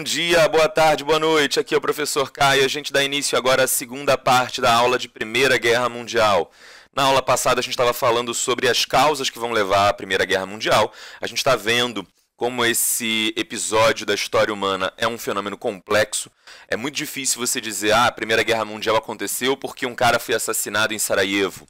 Bom dia, boa tarde, boa noite. Aqui é o professor Caio. A gente dá início agora à segunda parte da aula de Primeira Guerra Mundial. Na aula passada, a gente estava falando sobre as causas que vão levar à Primeira Guerra Mundial. A gente está vendo como esse episódio da história humana é um fenômeno complexo. É muito difícil você dizer, ah, a Primeira Guerra Mundial aconteceu porque um cara foi assassinado em Sarajevo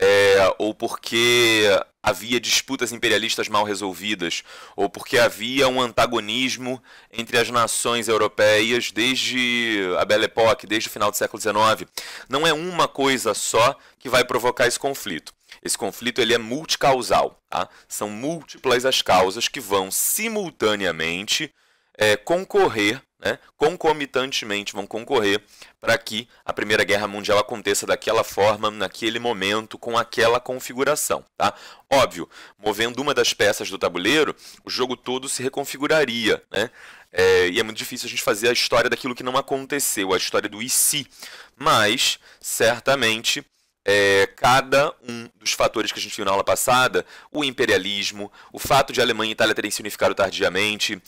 é, ou porque havia disputas imperialistas mal resolvidas, ou porque havia um antagonismo entre as nações europeias desde a Belle Époque, desde o final do século XIX. Não é uma coisa só que vai provocar esse conflito. Esse conflito ele é multicausal. Tá? São múltiplas as causas que vão simultaneamente é, concorrer né, concomitantemente vão concorrer para que a Primeira Guerra Mundial aconteça daquela forma, naquele momento, com aquela configuração. Tá? Óbvio, movendo uma das peças do tabuleiro, o jogo todo se reconfiguraria. Né? É, e é muito difícil a gente fazer a história daquilo que não aconteceu, a história do se", Mas, certamente, é, cada um dos fatores que a gente viu na aula passada, o imperialismo, o fato de a Alemanha e a Itália terem se unificado tardiamente,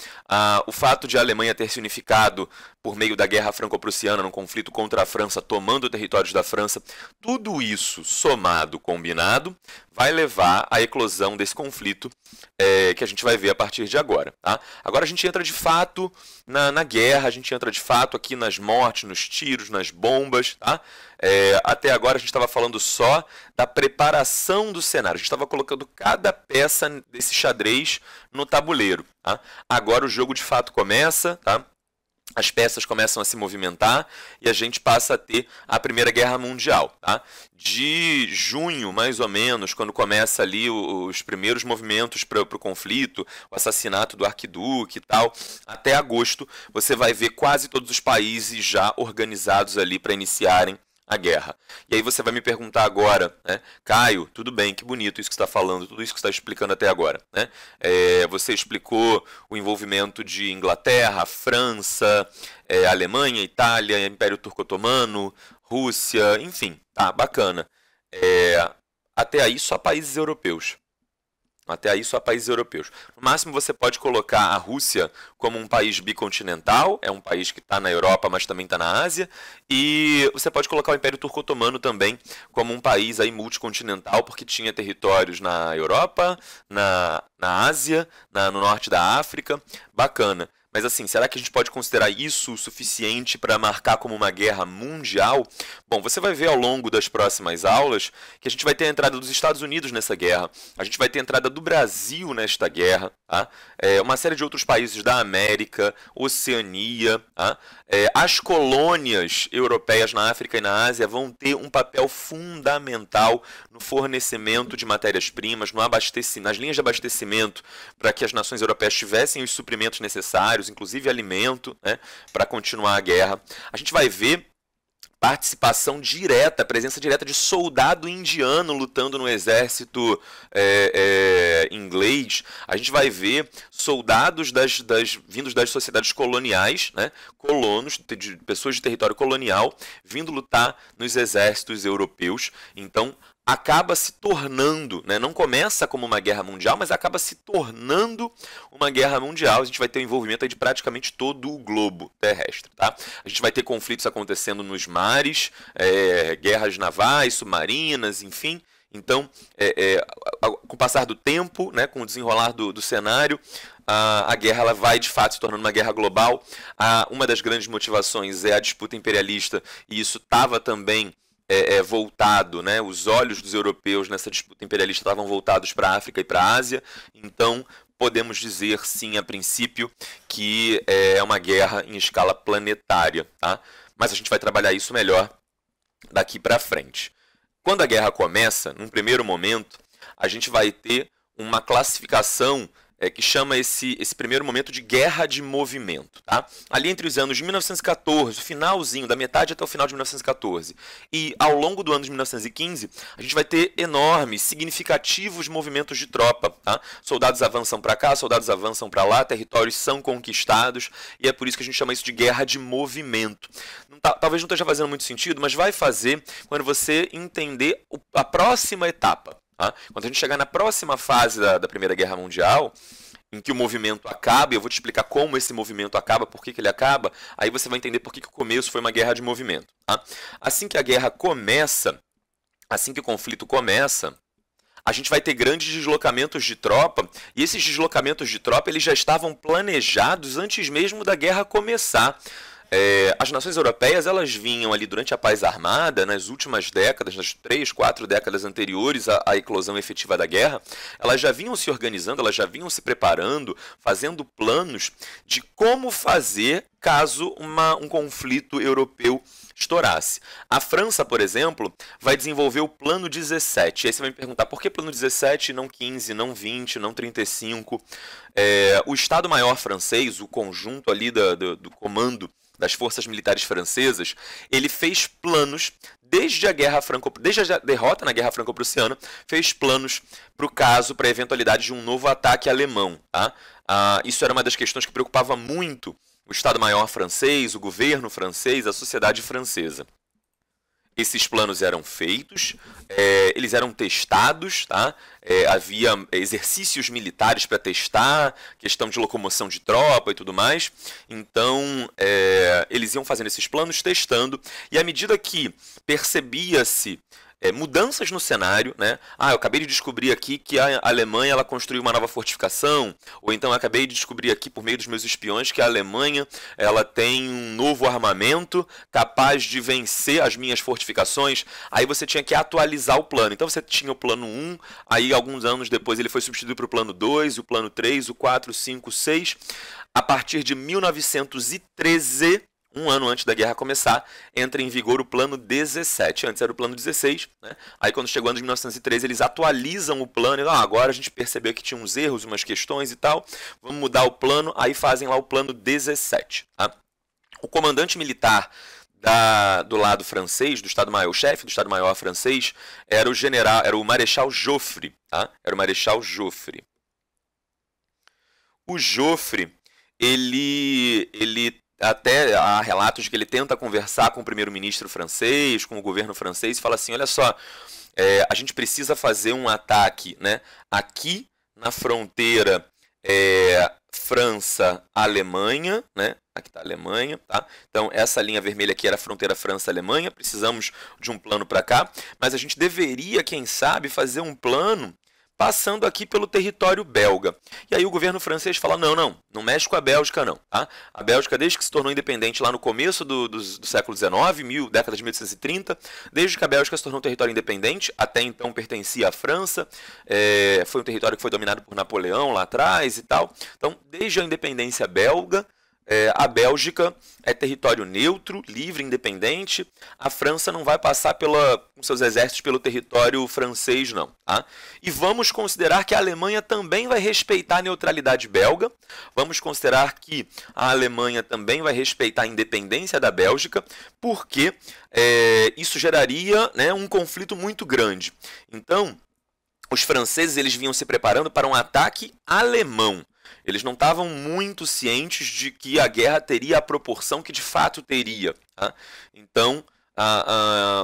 o fato de a Alemanha ter se unificado por meio da Guerra Franco-Prussiana, num conflito contra a França, tomando territórios da França, tudo isso somado, combinado, vai levar à eclosão desse conflito é, que a gente vai ver a partir de agora. Tá? Agora a gente entra de fato na, na, guerra, a gente entra de fato aqui nas mortes, nos tiros, nas bombas. Tá? É, até agora a gente estava falando só da preparação do cenário, a gente estava colocando cada peça desse xadrez no tabuleiro. Tá? Agora o jogo de fato começa. Tá? as peças começam a se movimentar e a gente passa a ter a Primeira Guerra Mundial. Tá? De junho, mais ou menos, quando começa ali os primeiros movimentos para o conflito, o assassinato do arquiduque e tal, até agosto, você vai ver quase todos os países já organizados ali para iniciarem a guerra. E aí você vai me perguntar agora, né, Caio, tudo bem, que bonito isso que está falando, tudo isso que está explicando até agora, né? É, você explicou o envolvimento de Inglaterra, França, é, Alemanha, Itália, Império Turco Otomano, Rússia, enfim, tá bacana. É, até aí só países europeus. Até aí só países europeus. No máximo você pode colocar a Rússia como um país bicontinental, é um país que está na Europa, mas também está na Ásia, e você pode colocar o Império Turco Otomano também como um país aí multicontinental, porque tinha territórios na Europa, na, na Ásia, na, no norte da África, bacana. Mas assim, será que a gente pode considerar isso o suficiente para marcar como uma guerra mundial? Bom, você vai ver ao longo das próximas aulas que a gente vai ter a entrada dos Estados Unidos nessa guerra, a gente vai ter a entrada do Brasil nesta guerra, tá? É, uma série de outros países da América, Oceania, tá? é, as colônias europeias na África e na Ásia vão ter um papel fundamental no fornecimento de matérias-primas, no abastecimento, nas linhas de abastecimento para que as nações europeias tivessem os suprimentos necessários inclusive alimento, né, para continuar a guerra. A gente vai ver participação direta, presença direta de soldado indiano lutando no exército é, é, inglês. A gente vai ver soldados das, das, vindos das sociedades coloniais, né, colonos, de, pessoas de território colonial, vindo lutar nos exércitos europeus. Então, acaba se tornando, né? não começa como uma guerra mundial, mas acaba se tornando uma guerra mundial. A gente vai ter o um envolvimento de praticamente todo o globo terrestre. Tá? A gente vai ter conflitos acontecendo nos mares, é, guerras navais, submarinas, enfim. Então, é, é, com o passar do tempo, né, com o desenrolar do, do cenário, a, a, guerra ela vai de fato se tornando uma guerra global. A, uma das grandes motivações é a disputa imperialista, e isso estava também é, é, voltado, né? os olhos dos europeus nessa disputa imperialista estavam voltados para a África e para a Ásia, então podemos dizer sim, a princípio, que é, é uma guerra em escala planetária. Tá? Mas a gente vai trabalhar isso melhor daqui para frente. Quando a guerra começa, num primeiro momento, a gente vai ter uma classificação é, que chama esse, esse primeiro momento de guerra de movimento. Tá? Ali entre os anos de 1914, finalzinho, da metade até o final de 1914, e ao longo do ano de 1915, a gente vai ter enormes, significativos movimentos de tropa. Tá? Soldados avançam para cá, soldados avançam para lá, territórios são conquistados, e é por isso que a gente chama isso de guerra de movimento. Não tá, talvez não esteja fazendo muito sentido, mas vai fazer quando você entender a próxima etapa. Tá? Quando a gente chegar na próxima fase da, da Primeira Guerra Mundial, em que o movimento acaba, e eu vou te explicar como esse movimento acaba, por que, que ele acaba, aí você vai entender por que, que o começo foi uma guerra de movimento. Tá? Assim que a guerra começa, assim que o conflito começa, a gente vai ter grandes deslocamentos de tropa, e esses deslocamentos de tropa eles já estavam planejados antes mesmo da guerra começar é, as nações europeias elas vinham ali durante a paz armada, nas últimas décadas, nas três, quatro décadas anteriores à, à, eclosão efetiva da guerra, elas já vinham se organizando, elas já vinham se preparando, fazendo planos de como fazer caso uma, um conflito europeu estourasse. A França, por exemplo, vai desenvolver o Plano 17. E aí você vai me perguntar por que Plano 17, não 15, não 20, não 35? É, o Estado-Maior francês, o conjunto ali da, do, do comando das forças militares francesas, ele fez planos desde a guerra franco, desde a derrota na guerra franco-prussiana, fez planos para o caso, para a eventualidade de um novo ataque alemão. Tá? Ah, isso era uma das questões que preocupava muito o Estado-Maior francês, o governo francês, a sociedade francesa. Esses planos eram feitos, é, eles eram testados, tá? É, havia é, exercícios militares para testar, questão de locomoção de tropa e tudo mais. Então, é, eles iam fazendo esses planos, testando, e à medida que percebia-se é, mudanças no cenário, né? Ah, eu acabei de descobrir aqui que a Alemanha ela construiu uma nova fortificação, ou então eu acabei de descobrir aqui por meio dos meus espiões que a Alemanha ela tem um novo armamento capaz de vencer as minhas fortificações. Aí você tinha que atualizar o plano. Então você tinha o plano 1, aí alguns anos depois ele foi substituído para o plano 2, o plano 3, o 4, 5, 6. A partir de 1913 um ano antes da guerra começar, entra em vigor o plano 17. Antes era o plano 16, né? Aí quando chegou o ano de 1903, eles atualizam o plano e ah, agora a gente percebeu que tinha uns erros, umas questões e tal. Vamos mudar o plano, aí fazem lá o plano 17. Tá? O comandante militar da, do lado francês, do Estado-Maior, o chefe do Estado-Maior francês, era o general, era o Marechal Joffre, tá? Era o Marechal Joffre. O Joffre, ele ele até há relatos de que ele tenta conversar com o primeiro-ministro francês, com o governo francês, e fala assim: olha só, é, a gente precisa fazer um ataque né, aqui na fronteira é, França-Alemanha, né? Aqui está a Alemanha, tá? Então, essa linha vermelha aqui era a fronteira França-Alemanha. Precisamos de um plano para cá, mas a gente deveria, quem sabe, fazer um plano passando aqui pelo território belga. E aí o governo francês fala: não, não, não mexe com a Bélgica, não. Tá? A Bélgica, desde que se tornou independente lá no começo do, do, do século XIX, mil, década de 1830, desde que a Bélgica se tornou um território independente, até então pertencia à França, é, foi um território que foi dominado por Napoleão lá atrás e tal. Então, desde a independência belga é, a Bélgica é território neutro, livre, independente. A França não vai passar pela, com seus exércitos pelo território francês, não. Tá? E vamos considerar que a Alemanha também vai respeitar a neutralidade belga. Vamos considerar que a Alemanha também vai respeitar a independência da Bélgica, porque é, isso geraria né, um conflito muito grande. Então, os franceses eles vinham se preparando para um ataque alemão. Eles não estavam muito cientes de que a guerra teria a proporção que de fato teria. Tá? Então,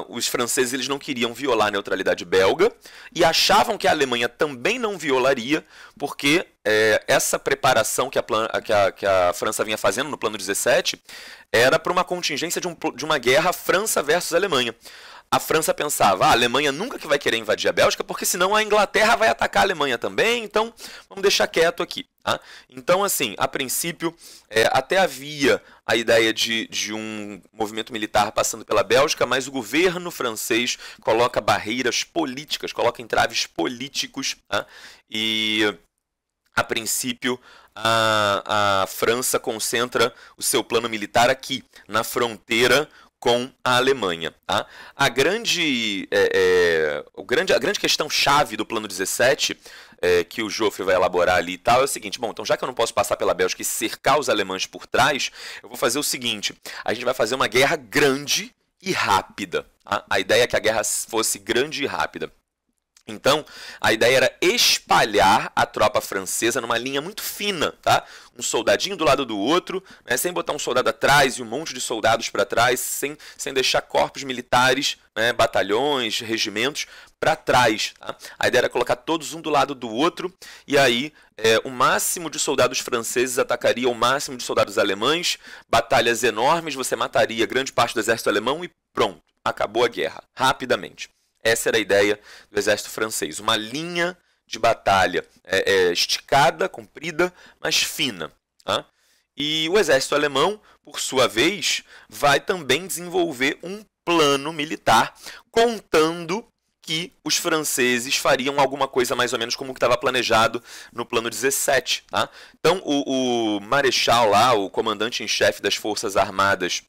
os franceses eles não queriam violar a neutralidade belga e achavam que a Alemanha também não violaria, porque é, essa preparação que a, plan, que, a, que a, França vinha fazendo no Plano 17 era para uma contingência de, um, de, uma guerra França versus Alemanha a França pensava, ah, a Alemanha nunca que vai querer invadir a Bélgica, porque senão a Inglaterra vai atacar a Alemanha também, então vamos deixar quieto aqui. Tá? Então, assim, a princípio, é, até havia a ideia de, de um movimento militar passando pela Bélgica, mas o governo francês coloca barreiras políticas, coloca entraves políticos, tá? e a princípio a, a França concentra o seu plano militar aqui, na fronteira com a Alemanha. Tá? A, grande, é, é, o grande, a grande questão chave do Plano 17 é, que o Joffre vai elaborar ali e tal é o seguinte: bom, então já que eu não posso passar pela Bélgica e cercar os alemães por trás, eu vou fazer o seguinte: a gente vai fazer uma guerra grande e rápida. Tá? A ideia é que a guerra fosse grande e rápida. Então, a ideia era espalhar a tropa francesa numa linha muito fina, tá? um soldadinho do lado do outro, né, sem botar um soldado atrás e um monte de soldados para trás, sem, sem deixar corpos militares, né, batalhões, regimentos para trás. Tá? A ideia era colocar todos um do lado do outro e aí é, o máximo de soldados franceses atacaria o máximo de soldados alemães, batalhas enormes, você mataria grande parte do exército alemão e pronto, acabou a guerra, rapidamente. Essa era a ideia do exército francês, uma linha de batalha é, é, esticada, comprida, mas fina. Tá? E o exército alemão, por sua vez, vai também desenvolver um plano militar, contando que os franceses fariam alguma coisa mais ou menos como que estava planejado no plano 17. Tá? Então, o, o marechal lá, o comandante em chefe das Forças Armadas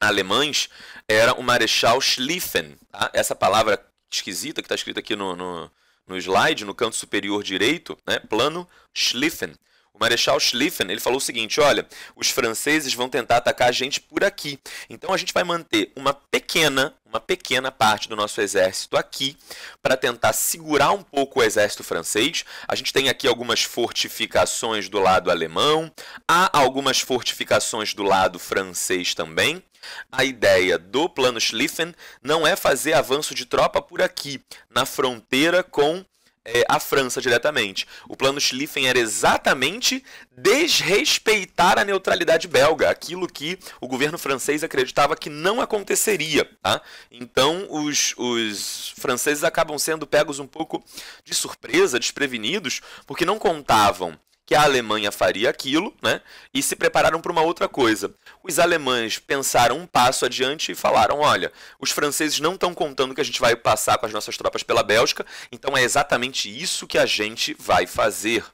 alemães, era o marechal Schlieffen. Tá? Essa palavra esquisita que está escrita aqui no, no, no slide, no canto superior direito, né, plano Schlieffen. O Marechal Schlieffen ele falou o seguinte: olha, os franceses vão tentar atacar a gente por aqui. Então a gente vai manter uma pequena, uma pequena parte do nosso exército aqui para tentar segurar um pouco o exército francês. A gente tem aqui algumas fortificações do lado alemão, há algumas fortificações do lado francês também. A ideia do Plano Schlieffen não é fazer avanço de tropa por aqui, na fronteira com é, a França diretamente. O Plano Schlieffen era exatamente desrespeitar a neutralidade belga, aquilo que o governo francês acreditava que não aconteceria. Tá? Então, os, os franceses acabam sendo pegos um pouco de surpresa, desprevenidos, porque não contavam que a Alemanha faria aquilo, né? E se prepararam para uma outra coisa. Os alemães pensaram um passo adiante e falaram: olha, os franceses não estão contando que a gente vai passar com as nossas tropas pela Bélgica, então é exatamente isso que a gente vai fazer.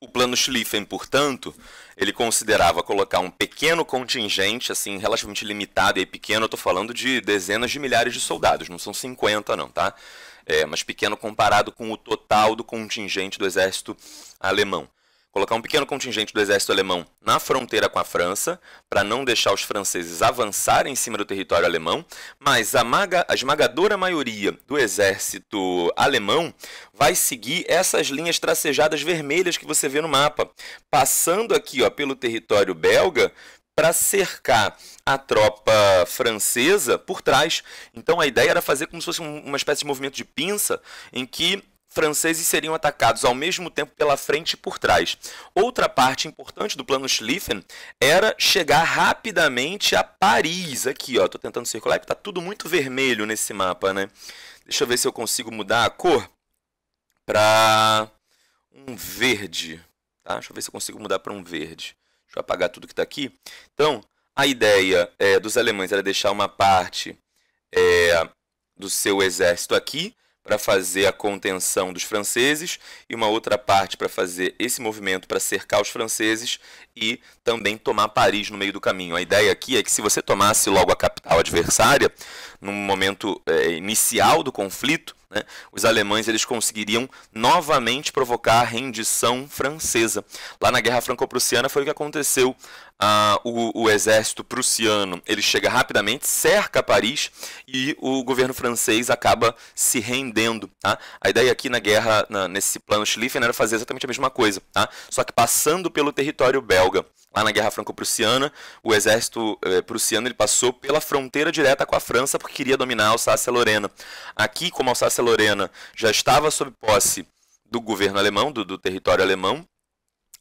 O plano Schlieffen, portanto, ele considerava colocar um pequeno contingente, assim, relativamente limitado e pequeno, eu estou falando de dezenas de milhares de soldados, não são 50 não, tá? É, mas pequeno comparado com o total do contingente do exército alemão colocar um pequeno contingente do exército alemão na fronteira com a França, para não deixar os franceses avançarem em cima do território alemão, mas a, maga, a esmagadora maioria do exército alemão vai seguir essas linhas tracejadas vermelhas que você vê no mapa, passando aqui ó, pelo território belga, para cercar a tropa francesa por trás. Então a ideia era fazer como se fosse uma espécie de movimento de pinça em que franceses seriam atacados ao mesmo tempo pela frente e por trás. Outra parte importante do plano Schlieffen era chegar rapidamente a Paris. Aqui, ó, tô tentando circular está tá tudo muito vermelho nesse mapa, né? Deixa eu ver se eu consigo mudar a cor para um verde, tá? Deixa eu ver se eu consigo mudar para um verde. Deixa eu apagar tudo que está aqui. Então, a ideia é, dos alemães era deixar uma parte é, do seu exército aqui para fazer a contenção dos franceses e uma outra parte para fazer esse movimento para cercar os franceses e também tomar Paris no meio do caminho. A ideia aqui é que se você tomasse logo a capital adversária, no momento é, inicial do conflito, né, os alemães eles conseguiriam novamente provocar a rendição francesa. Lá na Guerra Franco-Prussiana foi o que aconteceu ah, o, o, exército prussiano ele chega rapidamente, cerca Paris e o governo francês acaba se rendendo. Tá? A ideia aqui na guerra, na, nesse plano Schlieffen, era fazer exatamente a mesma coisa, tá? só que passando pelo território belga. Lá na guerra franco-prussiana, o exército eh, prussiano ele passou pela fronteira direta com a França porque queria dominar a Alsácia-Lorena. Aqui, como a Alsácia-Lorena já estava sob posse do governo alemão, do, do território alemão,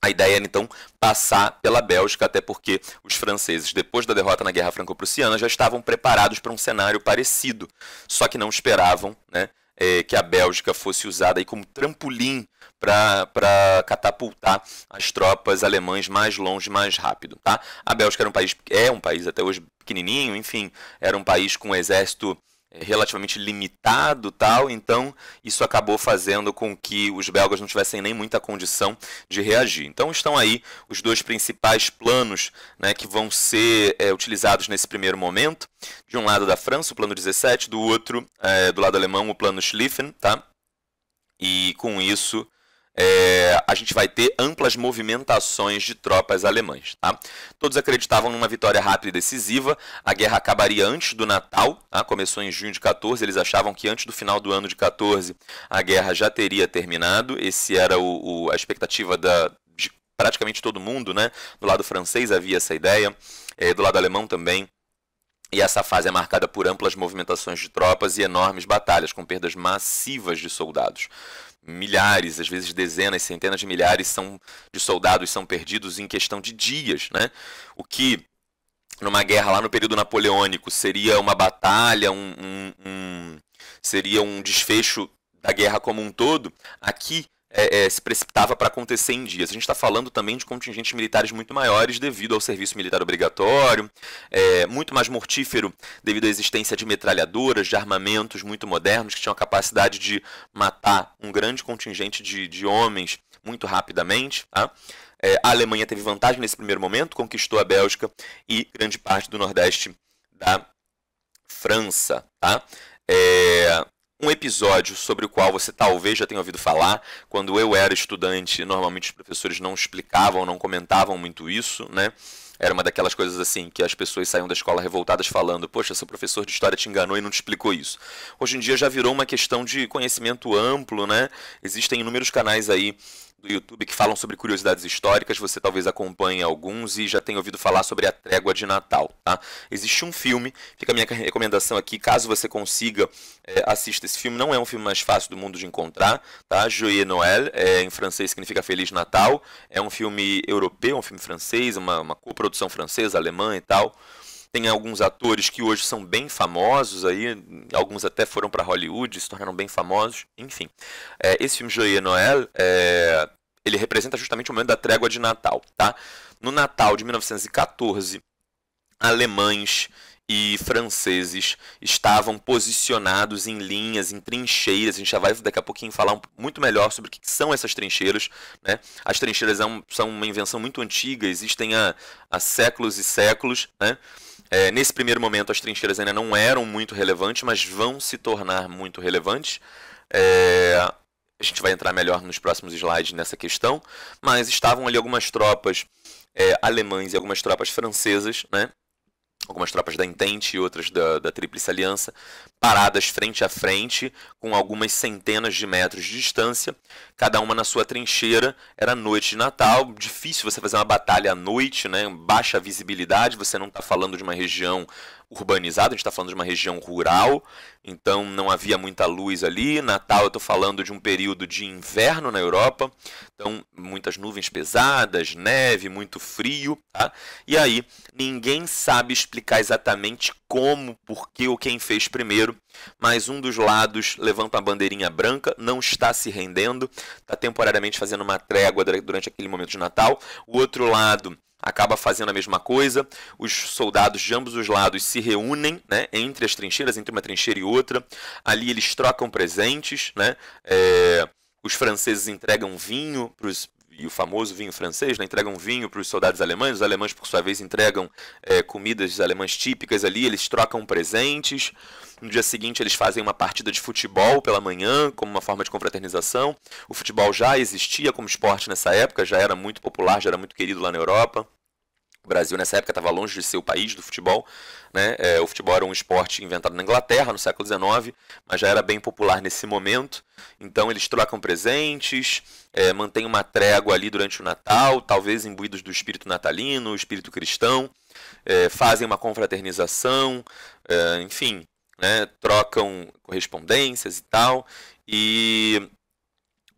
a ideia era então passar pela Bélgica, até porque os franceses, depois da derrota na Guerra Franco-Prussiana, já estavam preparados para um cenário parecido, só que não esperavam né, é, que a Bélgica fosse usada aí como trampolim para catapultar as tropas alemãs mais longe, mais rápido. Tá? A Bélgica era um país, é um país até hoje pequenininho, enfim, era um país com um exército é, relativamente limitado tal, então isso acabou fazendo com que os belgas não tivessem nem muita condição de reagir. Então estão aí os dois principais planos né, que vão ser é, utilizados nesse primeiro momento. De um lado da França, o plano 17, do outro, é, do lado alemão, o plano Schlieffen, tá? E com isso é, a gente vai ter amplas movimentações de tropas alemãs. Tá? Todos acreditavam numa vitória rápida e decisiva, a guerra acabaria antes do Natal, tá? começou em junho de 14, eles achavam que antes do final do ano de 14 a guerra já teria terminado, esse era o, o a expectativa da, de praticamente todo mundo, né? do lado francês havia essa ideia, é, do lado alemão também. E essa fase é marcada por amplas movimentações de tropas e enormes batalhas, com perdas massivas de soldados milhares, às vezes dezenas, centenas de milhares são, de soldados são perdidos em questão de dias, né? O que numa guerra lá no período napoleônico seria uma batalha, um, um, um seria um desfecho da guerra como um todo, aqui é, é, se precipitava para acontecer em dias. A gente está falando também de contingentes militares muito maiores devido ao serviço militar obrigatório, é, muito mais mortífero devido à existência de metralhadoras, de armamentos muito modernos que tinham a capacidade de matar um grande contingente de, de homens muito rapidamente. Tá? É, a Alemanha teve vantagem nesse primeiro momento, conquistou a Bélgica e grande parte do Nordeste da França. Tá? É, um episódio sobre o qual você talvez já tenha ouvido falar. Quando eu era estudante, normalmente os professores não explicavam, não comentavam muito isso, né? Era uma daquelas coisas assim que as pessoas saíam da escola revoltadas falando: Poxa, seu professor de história te enganou e não te explicou isso. Hoje em dia já virou uma questão de conhecimento amplo, né? Existem inúmeros canais aí do YouTube que falam sobre curiosidades históricas, você talvez acompanhe alguns e já tenha ouvido falar sobre a trégua de Natal, tá? Existe um filme, fica a minha recomendação aqui, caso você consiga, é, assista esse filme, não é um filme mais fácil do mundo de encontrar, tá? Joyeux Noël, é, em francês significa Feliz Natal, é um filme europeu, um filme francês, uma, uma coprodução francesa, alemã e tal, tem alguns atores que hoje são bem famosos aí, alguns até foram para Hollywood, se tornaram bem famosos, enfim. É, esse filme Joie Noel, é, ele representa justamente o momento da trégua de Natal, tá? No Natal de 1914, alemães e franceses estavam posicionados em linhas, em trincheiras. A gente já vai daqui a pouquinho falar muito melhor sobre o que são essas trincheiras. Né? As trincheiras são, é são uma invenção muito antiga, existem há, há séculos e séculos. Né? É, nesse primeiro momento, as trincheiras ainda não eram muito relevantes, mas vão se tornar muito relevantes. É, a gente vai entrar melhor nos próximos slides nessa questão, mas estavam ali algumas tropas é, alemãs e algumas tropas francesas, né? algumas tropas da Entente e outras da, da Tríplice Aliança, paradas frente a frente, com algumas centenas de metros de distância, cada uma na sua trincheira. Era noite de Natal, difícil você fazer uma batalha à noite, né? baixa visibilidade, você não está falando de uma região urbanizado, a gente está falando de uma região rural, então não havia muita luz ali. Natal, eu estou falando de um período de inverno na Europa, então muitas nuvens pesadas, neve, muito frio. Tá? E aí, ninguém sabe explicar exatamente como, por que ou quem fez primeiro, mas um dos lados levanta a bandeirinha branca, não está se rendendo, está temporariamente fazendo uma trégua durante aquele momento de Natal, o outro lado acaba fazendo a mesma coisa. Os soldados de ambos os lados se reúnem né, entre as trincheiras, entre uma trincheira e outra. Ali eles trocam presentes, né? É, os franceses entregam vinho e o famoso vinho francês, né? entregam vinho para os soldados alemães, os alemães, por sua vez, entregam é, comidas alemãs típicas ali, eles trocam presentes, no dia seguinte eles fazem uma partida de futebol pela manhã, como uma forma de confraternização, o futebol já existia como esporte nessa época, já era muito popular, já era muito querido lá na Europa, o Brasil nessa época estava longe de ser o país do futebol. Né? É, o futebol era um esporte inventado na Inglaterra no século XIX, mas já era bem popular nesse momento. Então eles trocam presentes, é, mantêm uma trégua ali durante o Natal, talvez imbuídos do espírito natalino, espírito cristão, é, fazem uma confraternização, é, enfim, né? trocam correspondências e tal. E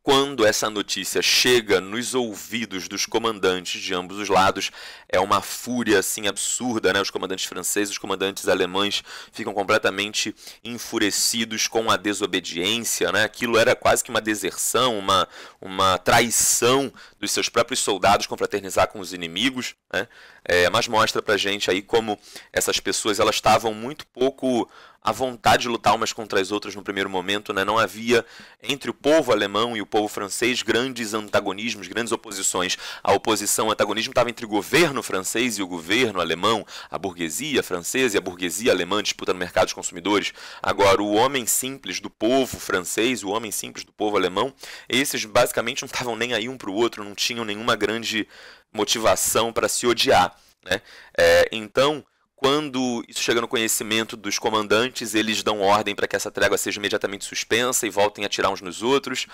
quando essa notícia chega nos ouvidos dos comandantes de ambos os lados, é uma fúria assim absurda, né? Os comandantes franceses, os comandantes alemães ficam completamente enfurecidos com a desobediência, né? Aquilo era quase que uma deserção, uma, uma traição dos seus próprios soldados confraternizar com os inimigos, né? É, mas mostra pra gente aí como essas pessoas elas estavam muito pouco a vontade de lutar umas contra as outras no primeiro momento, né? não havia entre o povo alemão e o povo francês grandes antagonismos, grandes oposições. A oposição, o antagonismo estava entre o governo francês e o governo alemão, a burguesia francesa e a burguesia alemã disputa no mercado dos consumidores. Agora, o homem simples do povo francês, o homem simples do povo alemão, esses basicamente não estavam nem aí um para o outro, não tinham nenhuma grande motivação para se odiar. Né? É, então, quando isso chega no conhecimento dos comandantes, eles dão ordem para que essa trégua seja imediatamente suspensa e voltem a atirar uns nos outros.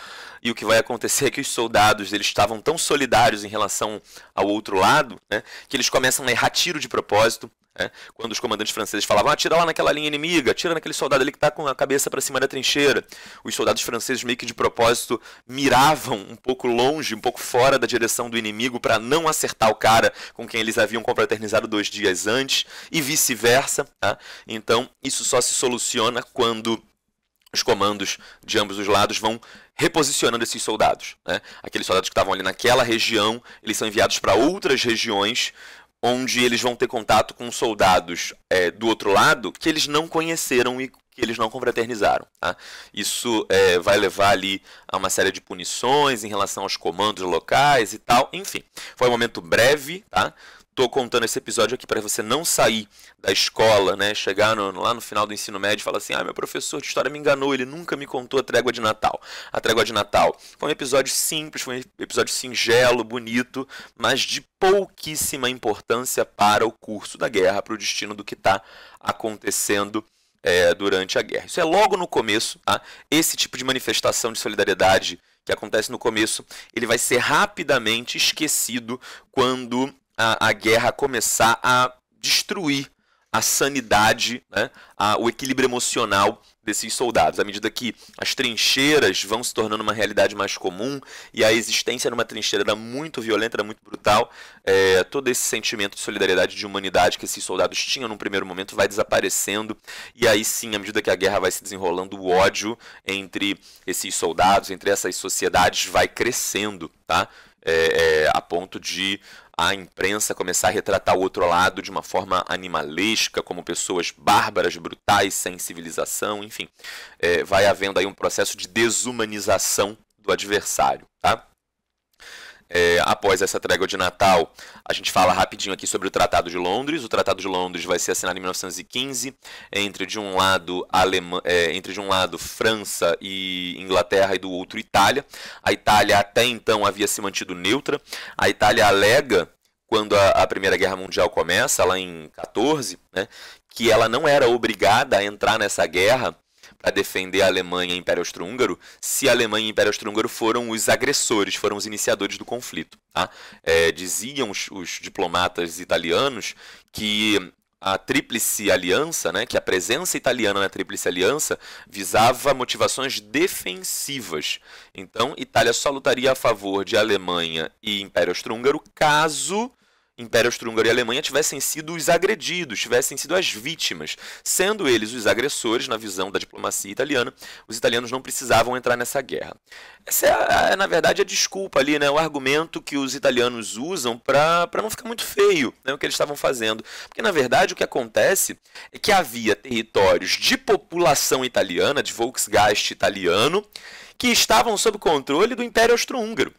E o que vai acontecer é que os soldados eles estavam tão solidários em relação ao outro lado, né, que eles começam a errar tiro de propósito, é, quando os comandantes franceses falavam, atira ah, lá naquela linha inimiga, atira naquele soldado ali que está com a cabeça para cima da trincheira. Os soldados franceses meio que de propósito miravam um pouco longe, um pouco fora da direção do inimigo para não acertar o cara com quem eles haviam confraternizado dois dias antes e vice-versa. Tá? Então isso só se soluciona quando os comandos de ambos os lados vão reposicionando esses soldados. Né? Aqueles soldados que estavam ali naquela região, eles são enviados para outras regiões onde eles vão ter contato com soldados é, do outro lado que eles não conheceram e que eles não confraternizaram. Tá? Isso é, vai levar ali a uma série de punições em relação aos comandos locais e tal. Enfim, foi um momento breve, tá? estou contando esse episódio aqui para você não sair da escola, né? Chegar no, lá no final do ensino médio e falar assim: ah, meu professor de história me enganou, ele nunca me contou a trégua de Natal. A trégua de Natal foi um episódio simples, foi um episódio singelo, bonito, mas de pouquíssima importância para o curso da guerra, para o destino do que está acontecendo. É, durante a guerra. Isso é logo no começo, tá? Esse tipo de manifestação de solidariedade que acontece no começo, ele vai ser rapidamente esquecido quando a, a guerra começar a destruir a sanidade, né, a, o equilíbrio emocional desses soldados. À medida que as trincheiras vão se tornando uma realidade mais comum e a existência numa trincheira era muito violenta, era muito brutal, é, todo esse sentimento de solidariedade, de humanidade que esses soldados tinham num primeiro momento vai desaparecendo. E aí sim, à medida que a guerra vai se desenrolando, o ódio entre esses soldados, entre essas sociedades, vai crescendo, tá? É, é, a ponto de a imprensa começar a retratar o outro lado de uma forma animalesca, como pessoas bárbaras, brutais, sem civilização, enfim. É, vai havendo aí um processo de desumanização do adversário, tá? É, após essa trégua de Natal, a gente fala rapidinho aqui sobre o Tratado de Londres. O Tratado de Londres vai ser assinado em 1915 entre de um lado Alema... É, entre de um lado França e Inglaterra e do outro Itália. A Itália até então havia se mantido neutra. A Itália alega quando a, a Primeira Guerra Mundial começa, lá em 14, né, que ela não era obrigada a entrar nessa guerra para defender a Alemanha e o Império Austro-Húngaro se a Alemanha e o Império Austro-Húngaro foram os agressores, foram os iniciadores do conflito. Tá? É, diziam os, os diplomatas italianos que a Tríplice Aliança, né, que a presença italiana na Tríplice Aliança visava motivações defensivas. Então, Itália só lutaria a favor de Alemanha e Império Austro-Húngaro caso Império Austro-Húngaro e Alemanha tivessem sido os agredidos, tivessem sido as vítimas. Sendo eles os agressores, na visão da diplomacia italiana, os italianos não precisavam entrar nessa guerra. Essa é, na verdade, a desculpa ali, né? o argumento que os italianos usam para não ficar muito feio né? o que eles estavam fazendo. Porque, na verdade, o que acontece é que havia territórios de população italiana, de Volksgeist italiano, que estavam sob controle do Império Austro-Húngaro.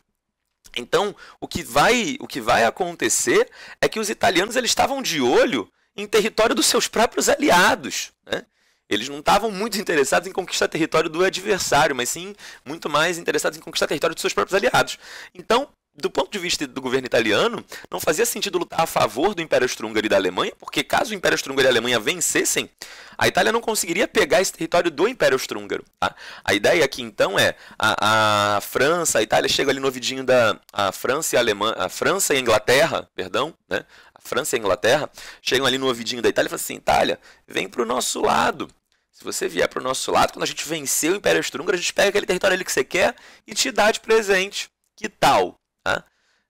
Então, o que vai, o que vai acontecer é que os italianos eles estavam de olho em território dos seus próprios aliados, né? Eles não estavam muito interessados em conquistar território do adversário, mas sim muito mais interessados em conquistar território dos seus próprios aliados. Então, do ponto de vista do governo italiano, não fazia sentido lutar a favor do Império Austro-Húngaro e da Alemanha, porque caso o Império Austro-Húngaro e a Alemanha vencessem, a Itália não conseguiria pegar esse território do Império Austro-Húngaro. Tá? A ideia aqui então é a, a, França, a Itália chega ali no vidinho da a França e a Alemanha, a França e a Inglaterra, perdão, né? A França e a Inglaterra chegam ali no ouvidinho da Itália e falam assim: Itália, vem para o nosso lado. Se você vier para o nosso lado, quando a gente vencer o Império Austro-Húngaro, a gente pega aquele território ali que você quer e te dá de presente. Que tal? Tá?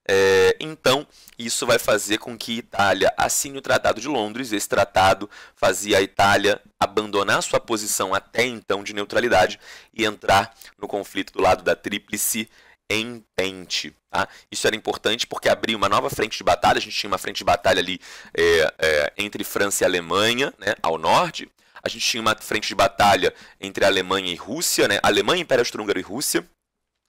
É, então, isso vai fazer com que a Itália assine o Tratado de Londres. Esse tratado fazia a Itália abandonar sua posição até então de neutralidade e entrar no conflito do lado da Tríplice Entente. Tá? Isso era importante porque abria uma nova frente de batalha. A gente tinha uma frente de batalha ali é, é, entre França e Alemanha, né, ao norte. A gente tinha uma frente de batalha entre Alemanha e Rússia, né, Alemanha, Império Austro-Húngaro e Rússia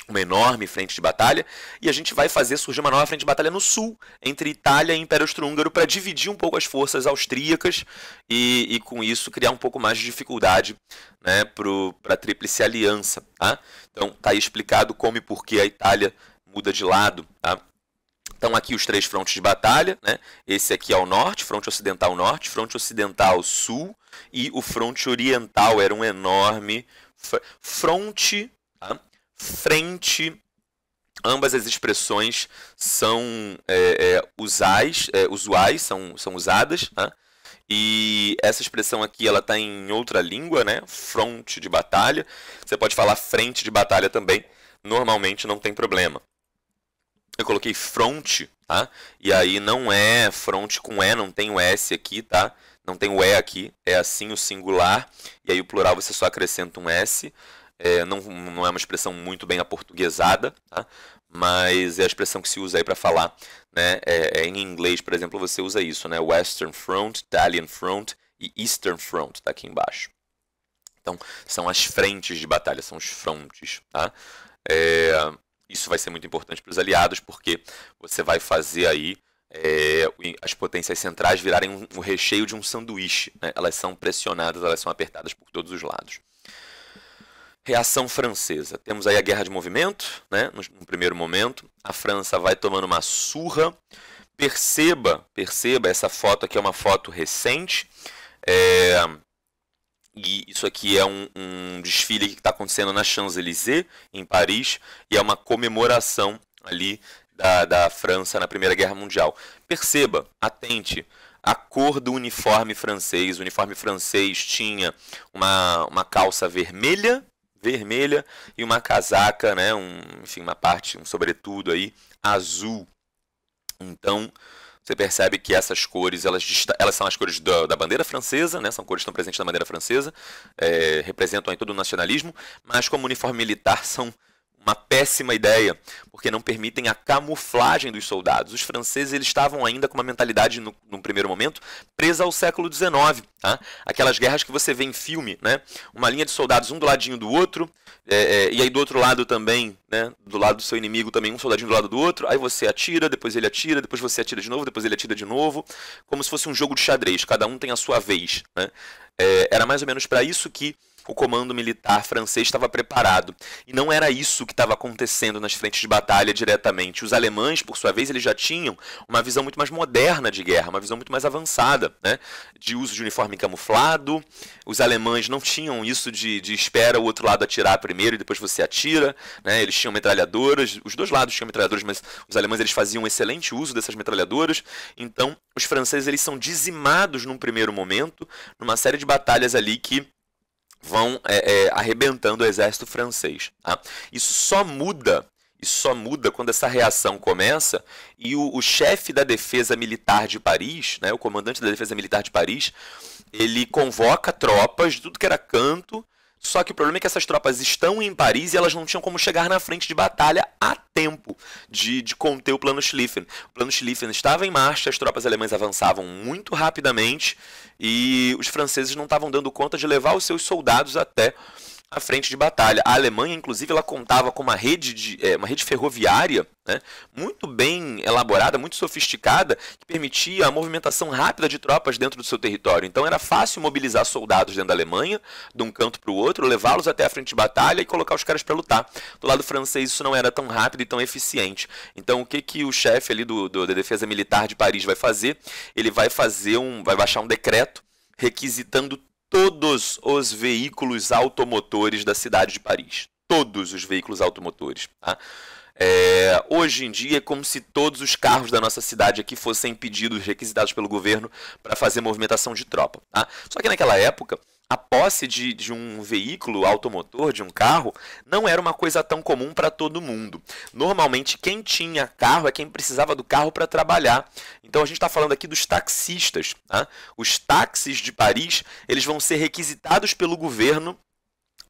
uma enorme frente de batalha, e a gente vai fazer surgir uma nova frente de batalha no sul, entre Itália e Império Austro-Húngaro, para dividir um pouco as forças austríacas e, e, com isso criar um pouco mais de dificuldade né, para a Tríplice Aliança. Tá? Então está aí explicado como e por que a Itália muda de lado. Tá? Então aqui os três frontes de batalha, né? Esse aqui é o norte, fronte ocidental norte, fronte ocidental sul e o fronte oriental era um enorme fronte tá? frente. Ambas as expressões são é, é, usais, é, usuais, são, são usadas. Né? E essa expressão aqui ela está em outra língua, né? Fronte de batalha. Você pode falar frente de batalha também. Normalmente não tem problema. Eu coloquei fronte, tá? E aí não é fronte com E, não tem o S aqui, tá? Não tem o E aqui. É assim o singular. E aí o plural você só acrescenta um S. É, não, não é uma expressão muito bem aportuguesada, tá? mas é a expressão que se usa aí para falar. Né? É, é, em inglês, por exemplo, você usa isso, né? Western Front, Italian Front e Eastern Front, tá aqui embaixo. Então, são as frentes de batalha, são os frontes. Tá? É, isso vai ser muito importante para os aliados, porque você vai fazer aí é, as potências centrais virarem um, um recheio de um sanduíche. Né? Elas são pressionadas, elas são apertadas por todos os lados reação francesa. Temos aí a guerra de movimento, né? No, primeiro momento, a França vai tomando uma surra. Perceba, perceba essa foto aqui é uma foto recente. É, e isso aqui é um, um desfile que está acontecendo na Champs-Élysées, em Paris, e é uma comemoração ali da, da França na Primeira Guerra Mundial. Perceba, atente, a cor do uniforme francês. O uniforme francês tinha uma, uma calça vermelha vermelha e uma casaca, né, um, enfim, uma parte, um sobretudo aí azul. Então, você percebe que essas cores, elas, elas são as cores da, da bandeira francesa, né? são cores que estão presentes na bandeira francesa, é, representam aí todo o nacionalismo, mas como uniforme militar são uma péssima ideia, porque não permitem a camuflagem dos soldados. Os franceses eles estavam ainda com uma mentalidade, no, no primeiro momento, presa ao século XIX. Tá? Aquelas guerras que você vê em filme, né? uma linha de soldados um do ladinho do outro, é, é, e aí do outro lado também, né? do lado do seu inimigo também, um soldadinho do lado do outro, aí você atira, depois ele atira, depois você atira de novo, depois ele atira de novo, como se fosse um jogo de xadrez, cada um tem a sua vez. Né? É, era mais ou menos para isso que o comando militar francês estava preparado. E não era isso que estava acontecendo nas frentes de batalha diretamente. Os alemães, por sua vez, eles já tinham uma visão muito mais moderna de guerra, uma visão muito mais avançada, né? De uso de uniforme camuflado. Os alemães não tinham isso de, de espera o outro lado atirar primeiro e depois você atira, né? Eles tinham metralhadoras, os dois lados tinham metralhadoras, mas os alemães eles faziam um excelente uso dessas metralhadoras. Então, os franceses eles são dizimados num primeiro momento, numa série de batalhas ali que vão é, é, arrebentando o exército francês. Tá? Isso só muda isso só muda quando essa reação começa e o, o chefe da defesa militar de Paris, né, o comandante da defesa militar de Paris, ele convoca tropas de tudo que era canto só que o problema é que essas tropas estão em Paris e elas não tinham como chegar na frente de batalha a tempo de, de conter o plano Schlieffen. O plano Schlieffen estava em marcha, as tropas alemãs avançavam muito rapidamente e os franceses não estavam dando conta de levar os seus soldados até na frente de batalha. A Alemanha, inclusive, ela contava com uma rede, de, é, uma rede ferroviária né, muito bem elaborada, muito sofisticada, que permitia a movimentação rápida de tropas dentro do seu território. Então era fácil mobilizar soldados dentro da Alemanha, de um canto para o outro, levá-los até a frente de batalha e colocar os caras para lutar. Do lado francês isso não era tão rápido e tão eficiente. Então o que, que o chefe ali do, do, da defesa militar de Paris vai fazer? Ele vai fazer um, vai baixar um decreto requisitando todos os veículos automotores da cidade de Paris. Todos os veículos automotores. Tá? É, hoje em dia é como se todos os carros da nossa cidade aqui fossem pedidos, requisitados pelo governo para fazer movimentação de tropa. Tá? Só que naquela época a posse de, de um veículo automotor, de um carro, não era uma coisa tão comum para todo mundo. Normalmente, quem tinha carro é quem precisava do carro para trabalhar. Então, a gente está falando aqui dos taxistas. Tá? Os táxis de Paris eles vão ser requisitados pelo governo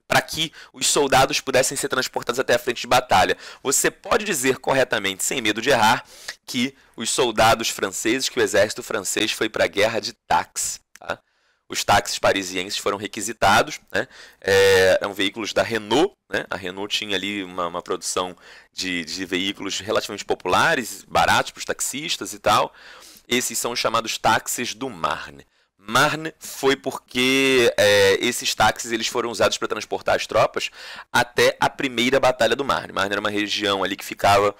para que os soldados pudessem ser transportados até a frente de batalha. Você pode dizer corretamente, sem medo de errar, que os soldados franceses, que o exército francês foi para a guerra de táxi. Tá? Os táxis parisienses foram requisitados, né? é, eram veículos da Renault, né? a Renault tinha ali uma, uma produção de, de veículos relativamente populares, baratos para os taxistas e tal. Esses são os chamados táxis do Marne. Marne foi porque é, esses táxis eles foram usados para transportar as tropas até a primeira batalha do Marne. Marne era uma região ali que ficava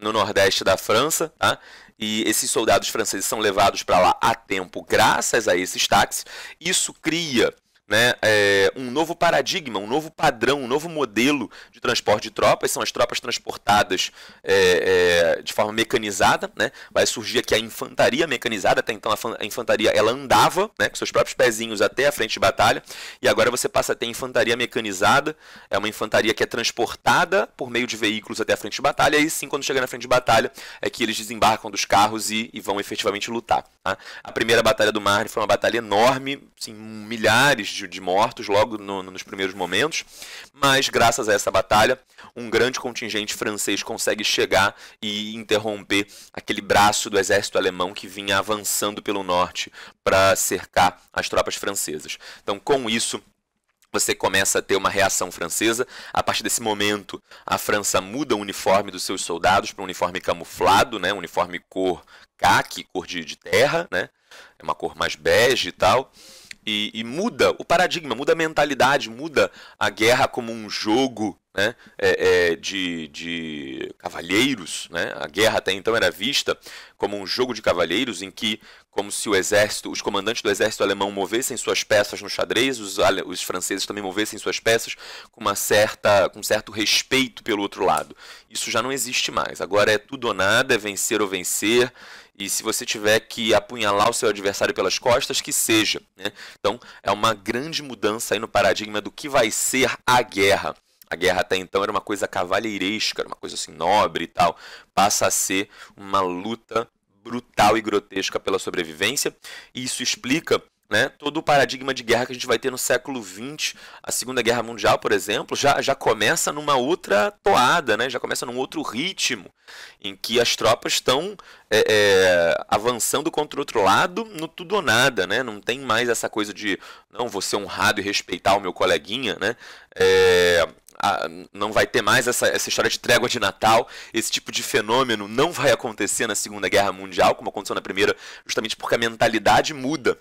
no nordeste da França, tá? E esses soldados franceses são levados para lá a tempo graças a esses táxis. Isso cria né, é, um novo paradigma, um novo padrão, um novo modelo de transporte de tropas. São as tropas transportadas é, é, de forma mecanizada. Né? Vai surgir aqui a infantaria mecanizada. Até então a, infantaria ela andava né, com seus próprios pezinhos até a frente de batalha. E agora você passa a ter infantaria mecanizada. É uma infantaria que é transportada por meio de veículos até a frente de batalha. E sim, quando chega na frente de batalha, é que eles desembarcam dos carros e, e vão efetivamente lutar. Tá? A primeira batalha do Marne foi uma batalha enorme, assim, milhares de de, de mortos logo no, nos primeiros momentos, mas graças a essa batalha, um grande contingente francês consegue chegar e interromper aquele braço do exército alemão que vinha avançando pelo norte para cercar as tropas francesas. Então, com isso, você começa a ter uma reação francesa. A partir desse momento, a França muda o uniforme dos seus soldados para um uniforme camuflado, né? Um uniforme cor caque, cor de, de terra, né? É uma cor mais bege e tal e, e, muda o paradigma, muda a mentalidade, muda a guerra como um jogo né, é, é, de, de cavalheiros. Né? A guerra até então era vista como um jogo de cavalheiros em que, como se o exército, os comandantes do exército alemão movessem suas peças no xadrez, os, os franceses também movessem suas peças com uma certa, com certo respeito pelo outro lado. Isso já não existe mais. Agora é tudo ou nada, é vencer ou vencer e se você tiver que apunhalar o seu adversário pelas costas, que seja. Né? Então, é uma grande mudança aí no paradigma do que vai ser a guerra. A guerra até então era uma coisa cavalheiresca, era uma coisa assim nobre e tal. Passa a ser uma luta brutal e grotesca pela sobrevivência. E isso explica né? Todo o paradigma de guerra que a gente vai ter no século XX, a Segunda Guerra Mundial, por exemplo, já, já começa numa outra toada, né? Já começa num outro ritmo, em que as tropas estão é, é, avançando contra o outro lado no tudo ou nada, né? Não tem mais essa coisa de não vou ser honrado e respeitar o meu coleguinha, né? É, a, não vai ter mais essa, essa história de trégua de Natal, esse tipo de fenômeno não vai acontecer na Segunda Guerra Mundial, como aconteceu na Primeira, justamente porque a mentalidade muda.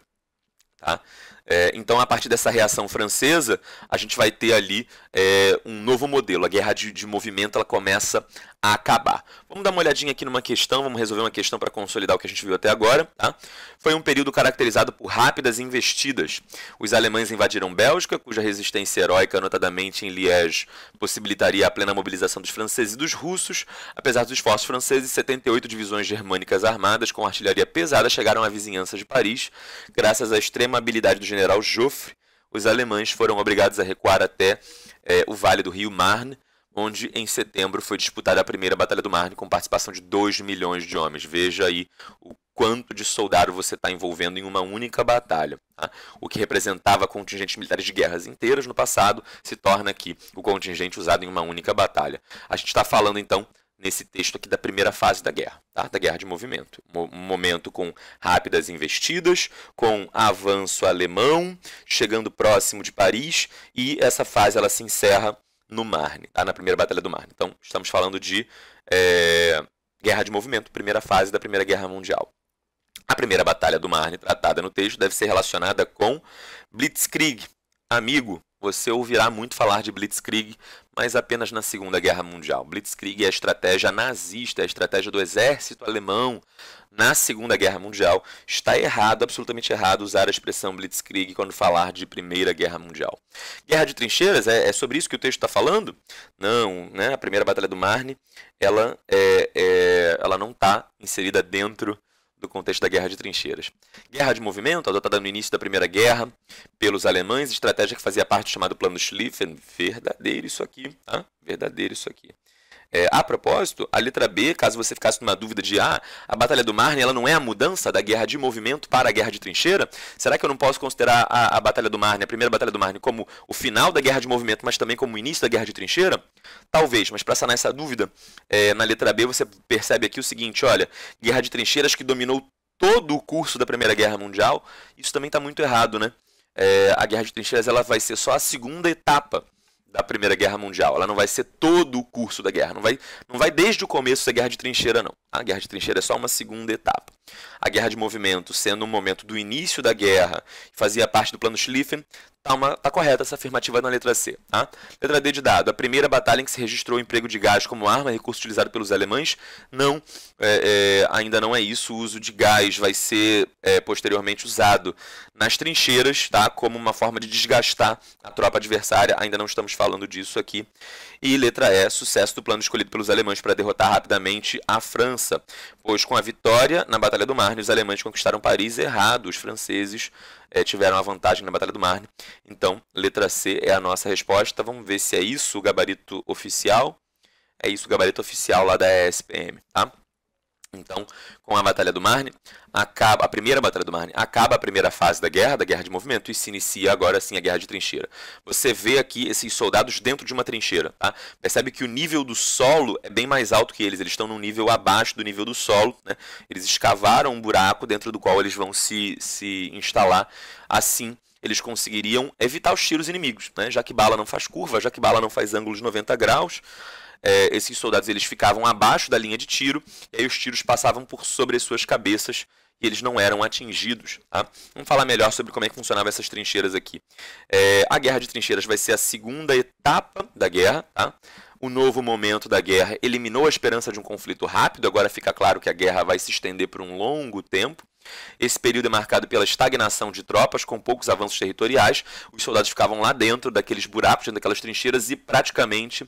Tá? É, então, a partir dessa reação francesa, a gente vai ter ali é, um novo modelo. A guerra de, de movimento ela começa a acabar. Vamos dar uma olhadinha aqui numa questão, vamos resolver uma questão para consolidar o que a gente viu até agora. Tá? Foi um período caracterizado por rápidas investidas. Os alemães invadiram Bélgica, cuja resistência heróica, notadamente em Liège, possibilitaria a plena mobilização dos franceses e dos russos. Apesar dos esforços franceses, 78 divisões germânicas armadas com artilharia pesada chegaram à vizinhança de Paris, graças à extrema habilidade do general Joffre os alemães foram obrigados a recuar até é, o vale do rio Marne, onde em setembro foi disputada a primeira Batalha do Marne com participação de 2 milhões de homens. Veja aí o quanto de soldado você está envolvendo em uma única batalha. Tá? O que representava contingentes militares de guerras inteiras no passado se torna aqui o contingente usado em uma única batalha. A gente está falando então nesse texto aqui da primeira fase da guerra, tá? da guerra de movimento. Um momento com rápidas investidas, com avanço alemão, chegando próximo de Paris, e essa fase ela se encerra no Marne, ah, na primeira batalha do Marne. Então, estamos falando de é, guerra de movimento, primeira fase da Primeira Guerra Mundial. A primeira batalha do Marne tratada no texto deve ser relacionada com Blitzkrieg, amigo, você ouvirá muito falar de Blitzkrieg, mas apenas na Segunda Guerra Mundial. Blitzkrieg é a estratégia nazista, é a estratégia do exército alemão na Segunda Guerra Mundial. Está errado, absolutamente errado, usar a expressão Blitzkrieg quando falar de Primeira Guerra Mundial. Guerra de Trincheiras, é, é sobre isso que o texto está falando? Não, né? a Primeira Batalha do Marne, ela, é, é, ela não está inserida dentro do contexto da Guerra de Trincheiras. Guerra de movimento, adotada no início da Primeira Guerra pelos alemães, estratégia que fazia parte do chamado Plano Schlieffen. Verdadeiro isso aqui, tá? Verdadeiro isso aqui. É, a propósito, a letra B, caso você ficasse numa dúvida de ah, a Batalha do Marne ela não é a mudança da guerra de movimento para a guerra de trincheira, será que eu não posso considerar a, a Batalha do Marne, a primeira Batalha do Marne, como o final da guerra de movimento, mas também como o início da guerra de trincheira? Talvez, mas para sanar essa dúvida, é, na letra B você percebe aqui o seguinte: olha, guerra de trincheiras que dominou todo o curso da Primeira Guerra Mundial, isso também está muito errado, né? É, a guerra de trincheiras ela vai ser só a segunda etapa da Primeira Guerra Mundial. Ela não vai ser todo o curso da guerra, não vai, não vai desde o começo ser guerra de trincheira, não. A guerra de trincheira é só uma segunda etapa. A guerra de movimento, sendo um momento do início da guerra, fazia parte do plano Schlieffen, Tá, uma, tá correta essa afirmativa na letra C. Tá? Letra D de dado. A primeira batalha em que se registrou o emprego de gás como arma, recurso utilizado pelos alemães, não, é, é, ainda não é isso. O uso de gás vai ser é, posteriormente usado nas trincheiras, tá? como uma forma de desgastar a tropa adversária. Ainda não estamos falando disso aqui. E letra E, sucesso do plano escolhido pelos alemães para derrotar rapidamente a França, pois com a vitória na Batalha do Marne, os alemães conquistaram Paris errado, os franceses é, tiveram a vantagem na Batalha do Marne. Né? Então, letra C é a nossa resposta. Vamos ver se é isso o gabarito oficial. É isso o gabarito oficial lá da ESPM, tá? Então, com a Batalha do Marne, acaba a primeira Batalha do Marne, acaba a primeira fase da guerra, da guerra de movimento, e se inicia agora sim a guerra de trincheira. Você vê aqui esses soldados dentro de uma trincheira, tá? Percebe que o nível do solo é bem mais alto que eles, eles estão num nível abaixo do nível do solo, né? Eles escavaram um buraco dentro do qual eles vão se, se instalar. Assim, eles conseguiriam evitar os tiros inimigos, né? Já que bala não faz curva, já que bala não faz ângulos 90 graus, é, esses soldados eles ficavam abaixo da linha de tiro, e aí os tiros passavam por sobre as suas cabeças e eles não eram atingidos. Tá? Vamos falar melhor sobre como é que funcionavam essas trincheiras aqui. É, a guerra de trincheiras vai ser a segunda etapa da guerra. Tá? O novo momento da guerra eliminou a esperança de um conflito rápido, agora fica claro que a guerra vai se estender por um longo tempo. Esse período é marcado pela estagnação de tropas, com poucos avanços territoriais. Os soldados ficavam lá dentro daqueles buracos, dentro daquelas trincheiras e praticamente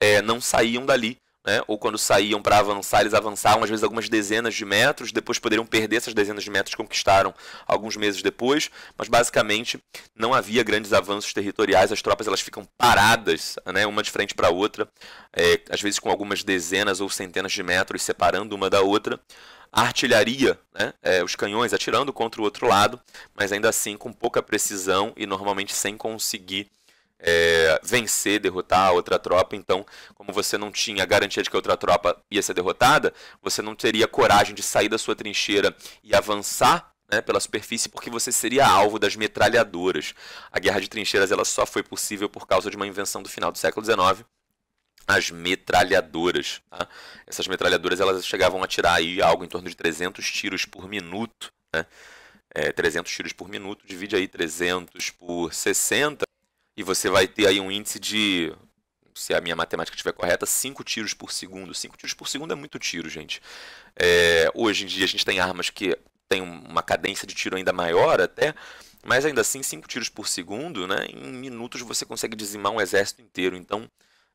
é, não saíam dali. Né? Ou quando saíam para avançar, eles avançavam às vezes algumas dezenas de metros, depois poderiam perder essas dezenas de metros que conquistaram alguns meses depois, mas basicamente não havia grandes avanços territoriais, as tropas elas ficam paradas, né? uma de frente para a outra, é, às vezes com algumas dezenas ou centenas de metros separando uma da outra. A artilharia, né? é, os canhões atirando contra o outro lado, mas ainda assim com pouca precisão e normalmente sem conseguir é, vencer, derrotar outra tropa. Então, como você não tinha garantia de que outra tropa ia ser derrotada, você não teria coragem de sair da sua trincheira e avançar né, pela superfície porque você seria alvo das metralhadoras. A guerra de trincheiras ela só foi possível por causa de uma invenção do final do século XIX, as metralhadoras. Tá? Essas metralhadoras elas chegavam a tirar aí algo em torno de 300 tiros por minuto. Né? É, 300 tiros por minuto, divide aí 300 por 60, e você vai ter aí um índice de, se a minha matemática estiver correta, 5 tiros por segundo. 5 tiros por segundo é muito tiro, gente. É, hoje em dia a gente tem armas que tem uma cadência de tiro ainda maior até, mas ainda assim, 5 tiros por segundo, né, em minutos você consegue dizimar um exército inteiro. Então,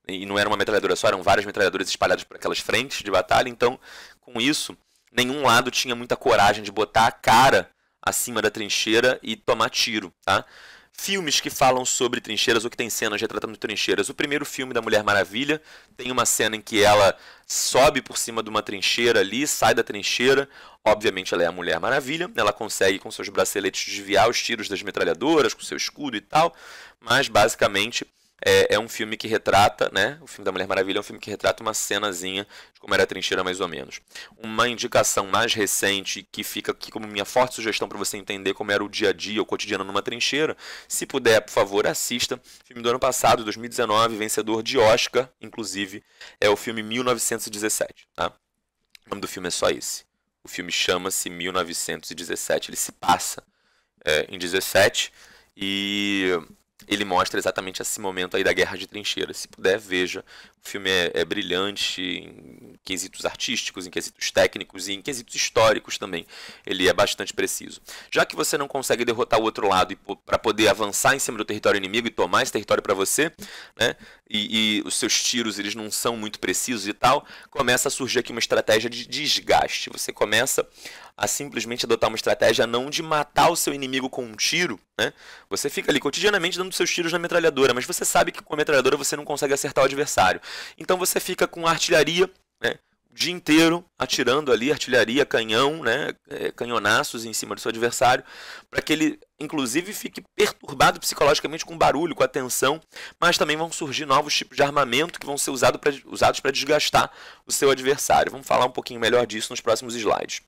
e não era uma metralhadora só, eram várias metralhadoras espalhadas por aquelas frentes de batalha. Então, com isso, nenhum lado tinha muita coragem de botar a cara acima da trincheira e tomar tiro, tá? filmes que falam sobre trincheiras ou que tem cenas retratando trincheiras. O primeiro filme da Mulher Maravilha tem uma cena em que ela sobe por cima de uma trincheira ali, sai da trincheira. Obviamente ela é a Mulher Maravilha, ela consegue com seus braceletes desviar os tiros das metralhadoras, com seu escudo e tal, mas basicamente é, é, um filme que retrata, né? O filme da Mulher Maravilha é um filme que retrata uma cenazinha de como era a trincheira, mais ou menos. Uma indicação mais recente, que fica aqui como minha forte sugestão para você entender como era o dia a dia, o cotidiano numa trincheira, se puder, por favor, assista. Filme do ano passado, 2019, vencedor de Oscar, inclusive, é o filme 1917, tá? O nome do filme é só esse. O filme chama-se 1917, ele se passa é, em 17 e ele mostra exatamente esse momento aí da guerra de trincheiras. Se puder, veja. O filme é, é, brilhante em quesitos artísticos, em quesitos técnicos e em quesitos históricos também. Ele é bastante preciso. Já que você não consegue derrotar o outro lado para poder avançar em cima do território inimigo e tomar esse território para você, né? E, e, os seus tiros eles não são muito precisos e tal, começa a surgir aqui uma estratégia de desgaste. Você começa a simplesmente adotar uma estratégia não de matar o seu inimigo com um tiro, né? Você fica ali cotidianamente dando seus tiros na metralhadora, mas você sabe que com a metralhadora você não consegue acertar o adversário. Então você fica com artilharia né, o dia inteiro atirando ali, artilharia, canhão, né, é, canhonaços em cima do seu adversário, para que ele, inclusive, fique perturbado psicologicamente com barulho, com a tensão, mas também vão surgir novos tipos de armamento que vão ser usado pra, usados para desgastar o seu adversário. Vamos falar um pouquinho melhor disso nos próximos slides.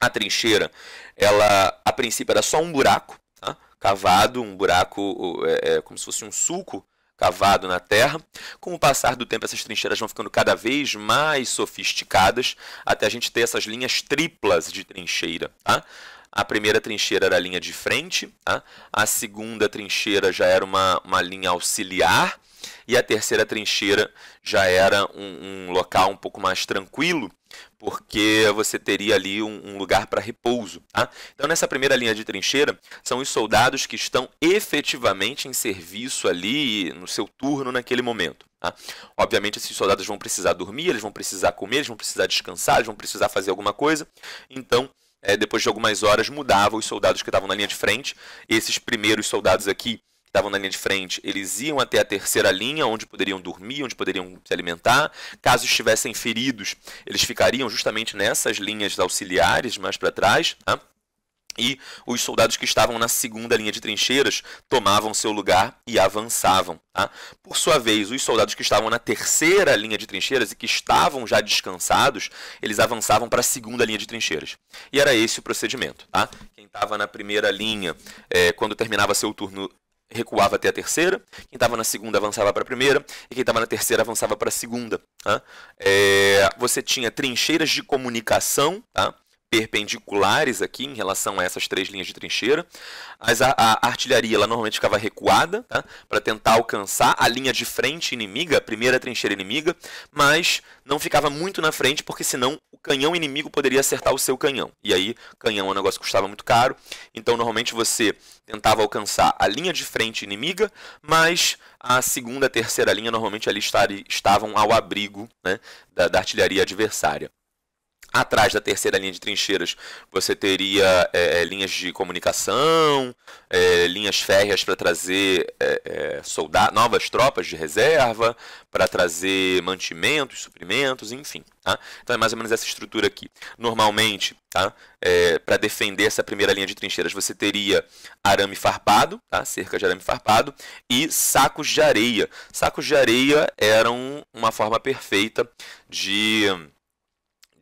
A trincheira, ela a princípio era só um buraco, tá? cavado, um buraco é, é, como se fosse um sulco cavado na terra. Com o passar do tempo, essas trincheiras vão ficando cada vez mais sofisticadas, até a gente ter essas linhas triplas de trincheira. Tá? A primeira trincheira era a linha de frente, tá? a segunda trincheira já era uma, uma linha auxiliar, e a terceira trincheira já era um, um local um pouco mais tranquilo, porque você teria ali um, um lugar para repouso. Tá? Então, nessa primeira linha de trincheira, são os soldados que estão efetivamente em serviço ali no seu turno naquele momento. Tá? Obviamente, esses soldados vão precisar dormir, eles vão precisar comer, eles vão precisar descansar, eles vão precisar fazer alguma coisa. Então, é, depois de algumas horas, mudava os soldados que estavam na linha de frente. Esses primeiros soldados aqui estavam na linha de frente, eles iam até a terceira linha, onde poderiam dormir, onde poderiam se alimentar. Caso estivessem feridos, eles ficariam justamente nessas linhas auxiliares mais para trás. Tá? E os soldados que estavam na segunda linha de trincheiras tomavam seu lugar e avançavam. Tá? Por sua vez, os soldados que estavam na terceira linha de trincheiras e que estavam já descansados, eles avançavam para a segunda linha de trincheiras. E era esse o procedimento. Tá? Quem estava na primeira linha, é, quando terminava seu turno, recuava até a terceira, quem estava na segunda avançava para a primeira, e quem estava na terceira avançava para a segunda. Tá? É, você tinha trincheiras de comunicação, tá? perpendiculares aqui em relação a essas três linhas de trincheira. As, a, a, artilharia ela normalmente ficava recuada tá? para tentar alcançar a linha de frente inimiga, a primeira trincheira inimiga, mas não ficava muito na frente porque senão o canhão inimigo poderia acertar o seu canhão. E aí, canhão é um negócio que custava muito caro, então normalmente você tentava alcançar a linha de frente inimiga, mas a segunda, terceira linha normalmente ali estavam ao abrigo né, da, da artilharia adversária. Atrás da terceira linha de trincheiras, você teria é, é linhas de comunicação, é, linhas férreas para trazer é, é soldados, novas tropas de reserva, para trazer mantimentos, suprimentos, enfim. Tá? Então é mais ou menos essa estrutura aqui. Normalmente, tá? É, para defender essa primeira linha de trincheiras, você teria arame farpado, tá? cerca de arame farpado, e sacos de areia. Sacos de areia eram uma forma perfeita de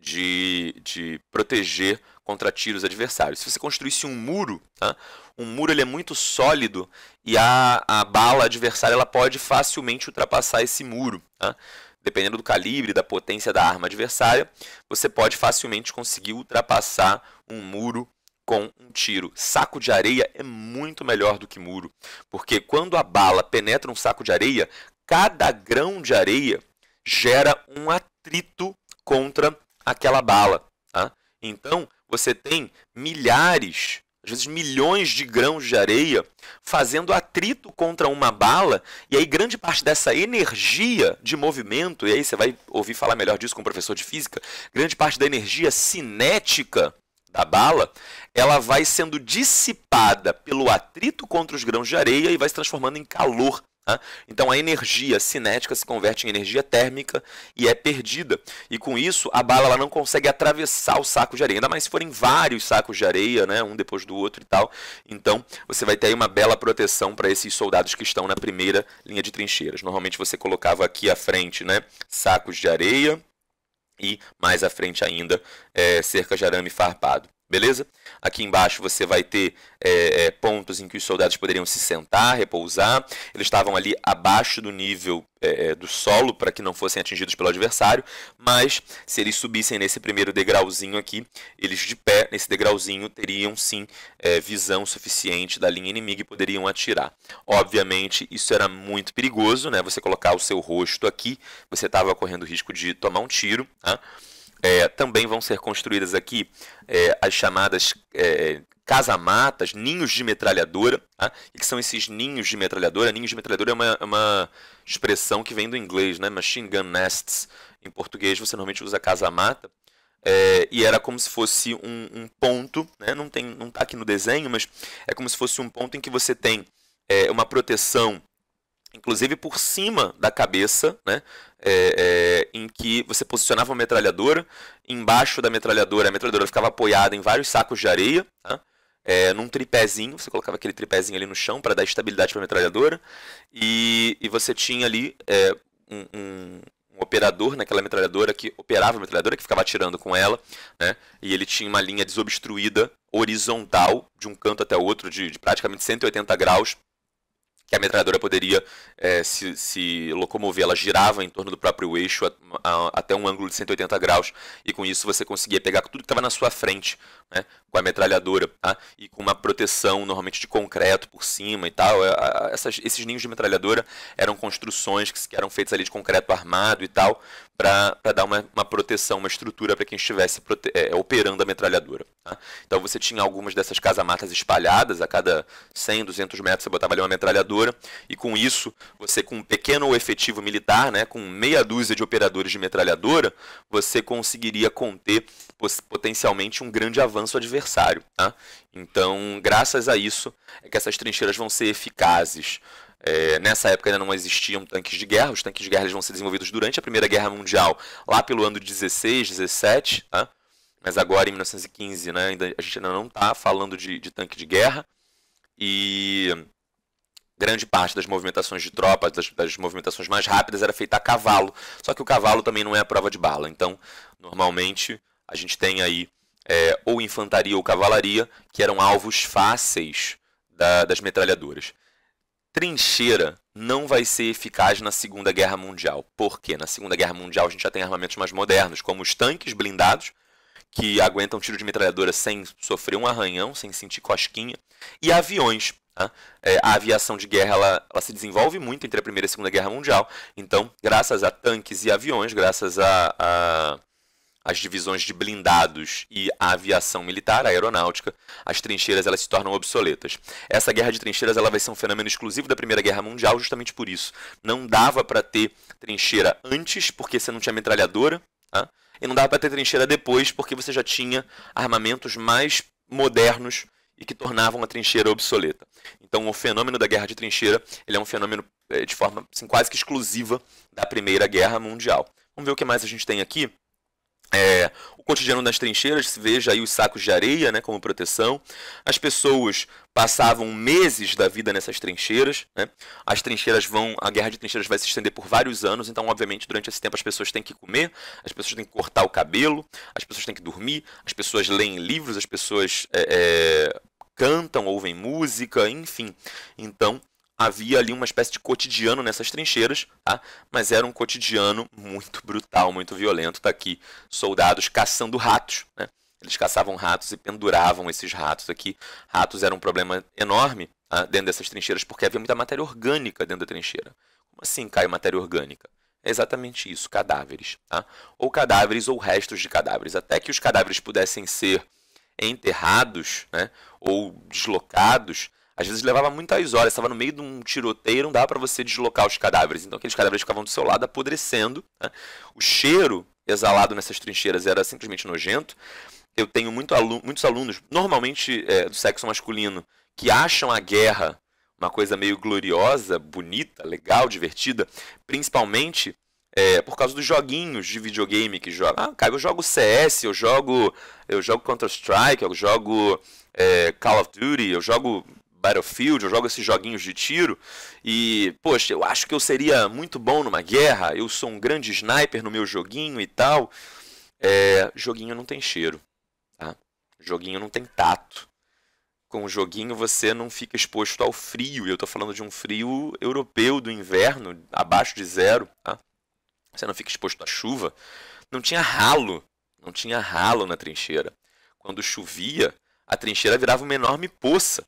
de, de proteger contra tiros adversários. Se você construísse um muro, tá? um muro ele é muito sólido e a, a bala adversária ela pode facilmente ultrapassar esse muro. Tá? Dependendo do calibre, da potência da arma adversária, você pode facilmente conseguir ultrapassar um muro com um tiro. Saco de areia é muito melhor do que muro, porque quando a bala penetra um saco de areia, cada grão de areia gera um atrito contra aquela bala. Tá? Então, você tem milhares, às vezes milhões de grãos de areia fazendo atrito contra uma bala, e aí grande parte dessa energia de movimento, e aí você vai ouvir falar melhor disso com o professor de física, grande parte da energia cinética da bala, ela vai sendo dissipada pelo atrito contra os grãos de areia e vai se transformando em calor Tá? Então a energia cinética se converte em energia térmica e é perdida. E com isso a bala não consegue atravessar o saco de areia, ainda mais se forem vários sacos de areia, né? um depois do outro e tal. Então você vai ter uma bela proteção para esses soldados que estão na primeira linha de trincheiras. Normalmente você colocava aqui à frente né? sacos de areia e mais à frente ainda é, cerca de arame farpado beleza? Aqui embaixo você vai ter é, é, pontos em que os soldados poderiam se sentar, repousar. Eles estavam ali abaixo do nível é, é do solo para que não fossem atingidos pelo adversário, mas se eles subissem nesse primeiro degrauzinho aqui, eles de pé nesse degrauzinho teriam sim é, visão suficiente da linha inimiga e poderiam atirar. Obviamente isso era muito perigoso, né? Você colocar o seu rosto aqui, você estava correndo risco de tomar um tiro, tá? Né? É, também vão ser construídas aqui é, as chamadas é, casamatas, ninhos de metralhadora. Tá? que são esses ninhos de metralhadora? Ninhos de metralhadora é uma, é uma expressão que vem do inglês, né? Machine gun nests. Em português você normalmente usa casamata. É, e era como se fosse um, um ponto, né? não tem, não está aqui no desenho, mas é como se fosse um ponto em que você tem é, uma proteção, inclusive por cima da cabeça, né? é, é, em que você posicionava uma metralhadora, embaixo da metralhadora, a metralhadora ficava apoiada em vários sacos de areia, tá? é, num tripézinho, você colocava aquele tripézinho ali no chão para dar estabilidade para a metralhadora, e, e, você tinha ali é, um, um operador naquela metralhadora que operava a metralhadora, que ficava atirando com ela, né? E ele tinha uma linha desobstruída, horizontal, de um canto até o outro, de, de praticamente 180 graus, que a metralhadora poderia é, se, se, locomover. Ela girava em torno do próprio eixo a, a, até um ângulo de 180 graus, e com isso você conseguia pegar tudo que estava na sua frente né, com a metralhadora, tá? E com uma proteção normalmente de concreto por cima e tal. É, essas, esses ninhos de metralhadora eram construções que eram feitas ali de concreto armado e tal, para dar uma, uma, proteção, uma estrutura para quem estivesse é, operando a metralhadora. Tá? Então você tinha algumas dessas casamatas espalhadas, a cada 100, 200 metros você botava ali uma metralhadora, e com isso, você com um pequeno efetivo militar, né, com meia dúzia de operadores de metralhadora, você conseguiria conter potencialmente um grande avanço adversário. Tá? Então, graças a isso, é que essas trincheiras vão ser eficazes. É, nessa época ainda não existiam tanques de guerra, os tanques de guerra vão ser desenvolvidos durante a Primeira Guerra Mundial, lá pelo ano 16, 17, tá? mas agora em 1915 né, ainda, a gente ainda não está falando de, de tanque de guerra. E grande parte das movimentações de tropas, das, das, movimentações mais rápidas, era feita a cavalo. Só que o cavalo também não é a prova de bala. Então, normalmente, a gente tem aí é, ou infantaria ou cavalaria, que eram alvos fáceis da, das metralhadoras. Trincheira não vai ser eficaz na Segunda Guerra Mundial. Por quê? Na Segunda Guerra Mundial a gente já tem armamentos mais modernos, como os tanques blindados, que aguentam tiro de metralhadora sem sofrer um arranhão, sem sentir cosquinha, e aviões. Tá? É, a aviação de guerra ela, ela, se desenvolve muito entre a Primeira e a Segunda Guerra Mundial, então, graças a tanques e aviões, graças a, a as divisões de blindados e a aviação militar, a aeronáutica, as trincheiras elas se tornam obsoletas. Essa guerra de trincheiras ela vai ser um fenômeno exclusivo da Primeira Guerra Mundial justamente por isso. Não dava para ter trincheira antes porque você não tinha metralhadora, tá? e não dava para ter trincheira depois porque você já tinha armamentos mais modernos e que tornavam a trincheira obsoleta. Então, o fenômeno da guerra de trincheira ele é um fenômeno eh, de forma assim, quase que exclusiva da Primeira Guerra Mundial. Vamos ver o que mais a gente tem aqui. É, o cotidiano das trincheiras, veja aí os sacos de areia né, como proteção. As pessoas passavam meses da vida nessas trincheiras. Né? As trincheiras vão. A guerra de trincheiras vai se estender por vários anos, então, obviamente, durante esse tempo as pessoas têm que comer, as pessoas têm que cortar o cabelo, as pessoas têm que dormir, as pessoas leem livros, as pessoas é, é, cantam, ouvem música, enfim. Então, havia ali uma espécie de cotidiano nessas trincheiras, tá? mas era um cotidiano muito brutal, muito violento. Tá aqui soldados caçando ratos. Né? Eles caçavam ratos e penduravam esses ratos aqui. Ratos eram um problema enorme tá? dentro dessas trincheiras, porque havia muita matéria orgânica dentro da trincheira. Como assim cai matéria orgânica? É exatamente isso, cadáveres. Tá? Ou cadáveres ou restos de cadáveres. Até que os cadáveres pudessem ser enterrados né, ou deslocados, às vezes levava muitas horas, estava no meio de um tiroteio, não dava para você deslocar os cadáveres. Então aqueles cadáveres ficavam do seu lado apodrecendo. Né? O cheiro exalado nessas trincheiras era simplesmente nojento. Eu tenho muito alu muitos alunos, normalmente é, do sexo masculino, que acham a guerra uma coisa meio gloriosa, bonita, legal, divertida, principalmente é, por causa dos joguinhos de videogame que joga. Ah, cara, eu jogo CS, eu jogo, eu jogo Counter Strike, eu jogo é, Call of Duty, eu jogo Battlefield, eu jogo esses joguinhos de tiro e, poxa, eu acho que eu seria muito bom numa guerra, eu sou um grande sniper no meu joguinho e tal. É, joguinho não tem cheiro, tá? Joguinho não tem tato. Com o joguinho você não fica exposto ao frio, e eu estou falando de um frio europeu do inverno, abaixo de zero, tá? Você não fica exposto à chuva. Não tinha ralo, não tinha ralo na trincheira. Quando chovia, a trincheira virava uma enorme poça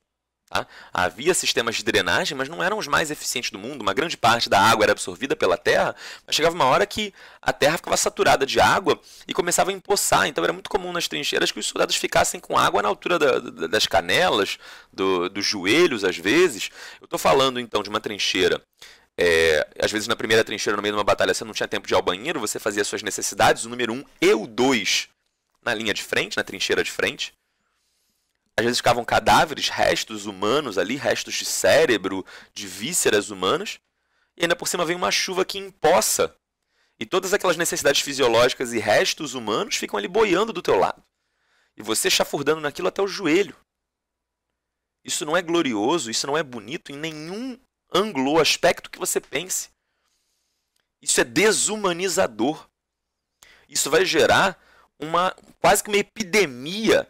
Tá? Havia sistemas de drenagem, mas não eram os mais eficientes do mundo. Uma grande parte da água era absorvida pela terra, mas chegava uma hora que a terra ficava saturada de água e começava a empoçar. Então era muito comum nas trincheiras que os soldados ficassem com água na altura da, da, das canelas, do, dos joelhos, às vezes. Eu estou falando então de uma trincheira é, às vezes na primeira trincheira, no meio de uma batalha, você não tinha tempo de ir ao banheiro, você fazia suas necessidades, o número 1 um e o 2 na linha de frente, na trincheira de frente às vezes ficavam cadáveres, restos humanos ali, restos de cérebro, de vísceras humanas, e ainda por cima vem uma chuva que empoça. E todas aquelas necessidades fisiológicas e restos humanos ficam ali boiando do teu lado. E você chafurdando naquilo até o joelho. Isso não é glorioso, isso não é bonito em nenhum ângulo ou aspecto que você pense. Isso é desumanizador. Isso vai gerar uma quase que uma epidemia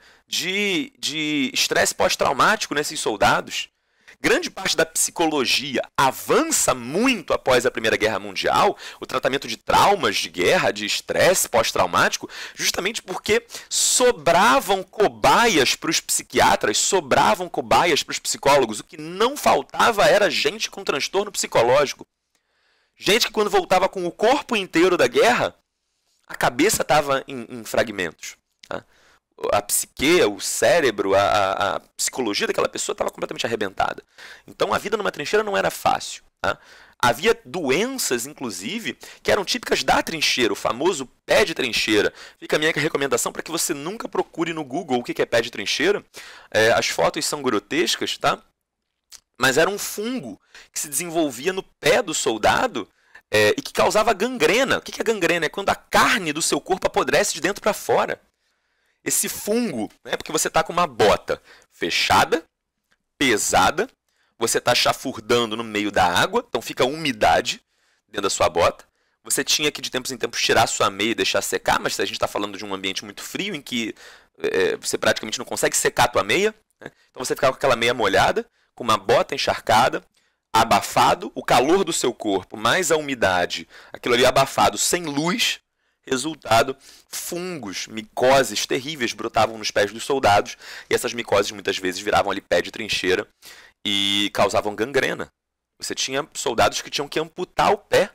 de estresse pós-traumático nesses soldados. Grande parte da psicologia avança muito após a Primeira Guerra Mundial, o tratamento de traumas de guerra, de estresse pós-traumático, justamente porque sobravam cobaias para os psiquiatras, sobravam cobaias para os psicólogos. O que não faltava era gente com transtorno psicológico. Gente que, quando voltava com o corpo inteiro da guerra, a cabeça estava em, em fragmentos a psique, o cérebro, a, a psicologia daquela pessoa estava completamente arrebentada. Então a vida numa trincheira não era fácil. Tá? Havia doenças, inclusive, que eram típicas da trincheira, o famoso pé de trincheira. Fica a minha recomendação para que você nunca procure no Google o que é pé de trincheira. É, as fotos são grotescas, tá? Mas era um fungo que se desenvolvia no pé do soldado é, e que causava gangrena. O que é gangrena? É quando a carne do seu corpo apodrece de dentro para fora. Esse fungo é né, porque você está com uma bota fechada, pesada, você está chafurdando no meio da água, então fica umidade dentro da sua bota. Você tinha que de tempos em tempos tirar sua meia e deixar secar, mas a gente está falando de um ambiente muito frio em que é, você praticamente não consegue secar a tua meia, né? então você ficava com aquela meia molhada, com uma bota encharcada, abafado, o calor do seu corpo mais a umidade, aquilo ali abafado, sem luz, Resultado: fungos, micoses terríveis brotavam nos pés dos soldados, e essas micoses muitas vezes viravam ali pé de trincheira e causavam gangrena. Você tinha soldados que tinham que amputar o pé,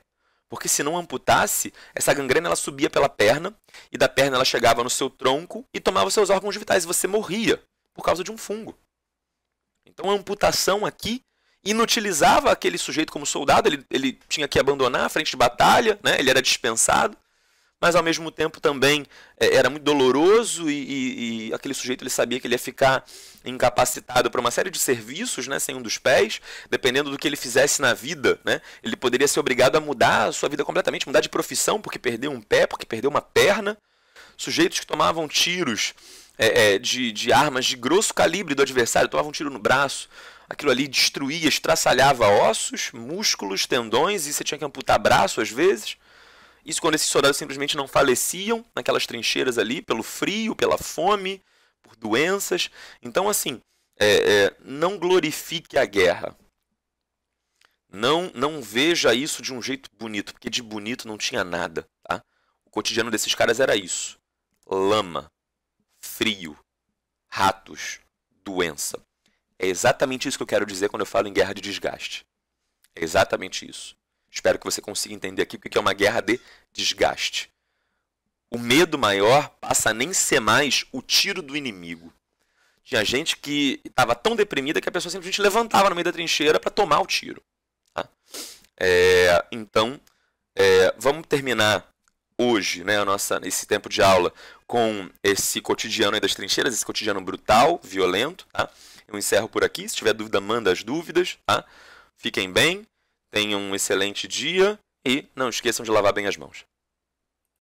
porque se não amputasse, essa gangrena ela subia pela perna e da perna ela chegava no seu tronco e tomava seus órgãos vitais e você morria por causa de um fungo. Então a amputação aqui inutilizava aquele sujeito como soldado, ele, ele tinha que abandonar a frente de batalha, né? ele era dispensado mas ao mesmo tempo também é, era muito doloroso e, e, e, aquele sujeito ele sabia que ele ia ficar incapacitado para uma série de serviços, né, sem um dos pés, dependendo do que ele fizesse na vida, né, ele poderia ser obrigado a mudar a sua vida completamente, mudar de profissão porque perdeu um pé, porque perdeu uma perna, sujeitos que tomavam tiros é, é, de, de armas de grosso calibre do adversário, tomavam um tiro no braço, aquilo ali destruía, estraçalhava ossos, músculos, tendões e você tinha que amputar braço às vezes. Isso quando esses soldados simplesmente não faleciam naquelas trincheiras ali, pelo frio, pela fome, por doenças. Então, assim, é, é, não glorifique a guerra. Não, não veja isso de um jeito bonito, porque de bonito não tinha nada. Tá? O cotidiano desses caras era isso: lama, frio, ratos, doença. É exatamente isso que eu quero dizer quando eu falo em guerra de desgaste. É exatamente isso. Espero que você consiga entender aqui o que é uma guerra de desgaste. O medo maior passa a nem ser mais o tiro do inimigo. Tinha gente que estava tão deprimida que a pessoa simplesmente levantava no meio da trincheira para tomar o tiro. Tá? É, então, é, vamos terminar hoje, né, a nossa, esse tempo de aula, com esse cotidiano das trincheiras, esse cotidiano brutal, violento. Tá? Eu encerro por aqui. Se tiver dúvida, manda as dúvidas. Tá? Fiquem bem. Tenham um excelente dia e não esqueçam de lavar bem as mãos.